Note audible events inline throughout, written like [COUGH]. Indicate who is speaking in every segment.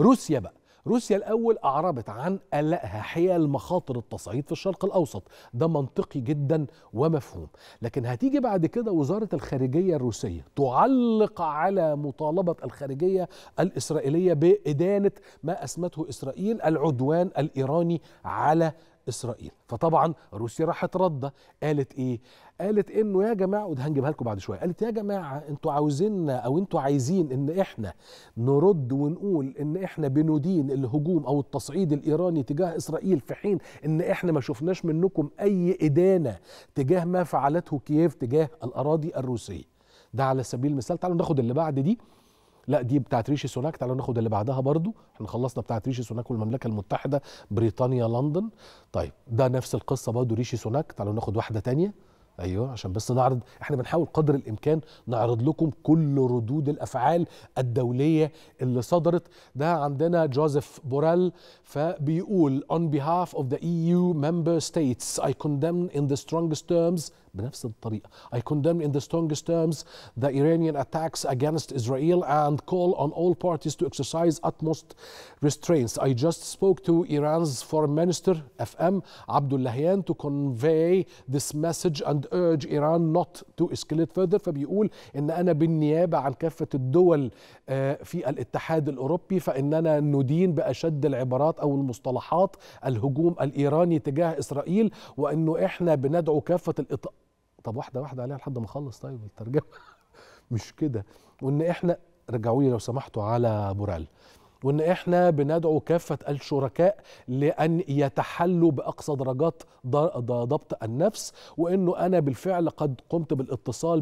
Speaker 1: روسيا بقى روسيا الأول أعربت عن قلقها حيال مخاطر التصعيد في الشرق الأوسط ده منطقي جدا ومفهوم لكن هتيجي بعد كده وزارة الخارجية الروسية تعلق على مطالبة الخارجية الإسرائيلية بإدانة ما أسمته إسرائيل العدوان الإيراني على اسرائيل فطبعا روسيا راحت ردة قالت ايه قالت انه يا جماعه وده هنجيبها لكم بعد شويه قالت يا جماعه انتوا عاوزيننا او انتوا عايزين ان احنا نرد ونقول ان احنا بندين الهجوم او التصعيد الايراني تجاه اسرائيل في حين ان احنا ما شفناش منكم اي ادانه تجاه ما فعلته كييف تجاه الاراضي الروسيه ده على سبيل المثال تعالوا ناخد اللي بعد دي لا دي بتاعت ريشي سوناك تعالوا ناخد اللي بعدها برضو احنا خلصنا بتاعت ريشي سوناك والمملكه المتحده بريطانيا لندن طيب ده نفس القصه برضو ريشي سوناك تعالوا ناخد واحده تانية ايوه عشان بس نعرض احنا بنحاول قدر الامكان نعرض لكم كل ردود الافعال الدوليه اللي صدرت ده عندنا جوزيف بورال فبيقول on behalf of the EU member states I condemn in the strongest terms بنفس الطريقة I condemn in the strongest terms the Iranian attacks against Israel and call on all parties to exercise utmost restraints. I just spoke to Iran's foreign minister FM Abdullahian to convey this message and urge Iran not to escalate further فبيقول إن أنا بالنيابة عن كافة الدول في الاتحاد الأوروبي فإننا ندين بأشد العبارات أو المصطلحات الهجوم الإيراني تجاه إسرائيل وإنه إحنا بندعو كافة الإطاقات طب واحده واحده عليها لحد ما اخلص طيب الترجمه [LAUGHS] مش كده وان احنا رجعوا لي لو سمحتوا على بورال وان احنا بندعو كافه الشركاء لان يتحلوا باقصى درجات ضبط النفس وانه انا بالفعل قد قمت بالاتصال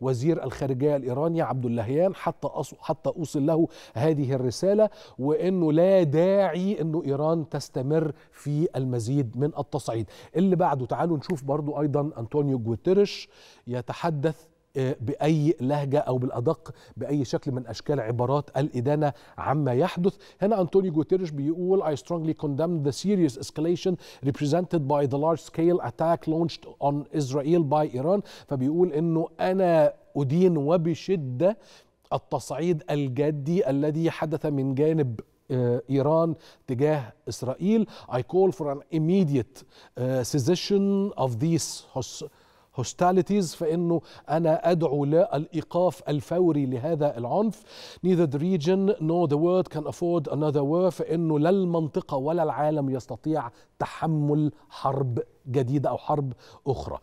Speaker 1: بوزير الخارجيه الايراني عبد اللهيان حتى حتى اوصل له هذه الرساله وانه لا داعي انه ايران تستمر في المزيد من التصعيد اللي بعده تعالوا نشوف برضو ايضا انطونيو جوتيريش يتحدث آه، باي لهجه او بالادق باي شكل من اشكال عبارات الادانه عما يحدث هنا انطونيو جوتيريش بيقول I strongly condemn the serious escalation represented by the large scale attack launched on Israel by Iran فبيقول انه انا ادين وبشده التصعيد الجدي الذي حدث من جانب آه، إيران تجاه إسرائيل I call for an immediate سيزيشن آه، cessation of these hostilities فإنه أنا أدعو للإيقاف الفوري لهذا العنف neither the region nor the world can afford another war فإنه لا المنطقة ولا العالم يستطيع تحمل حرب جديدة أو حرب أخرى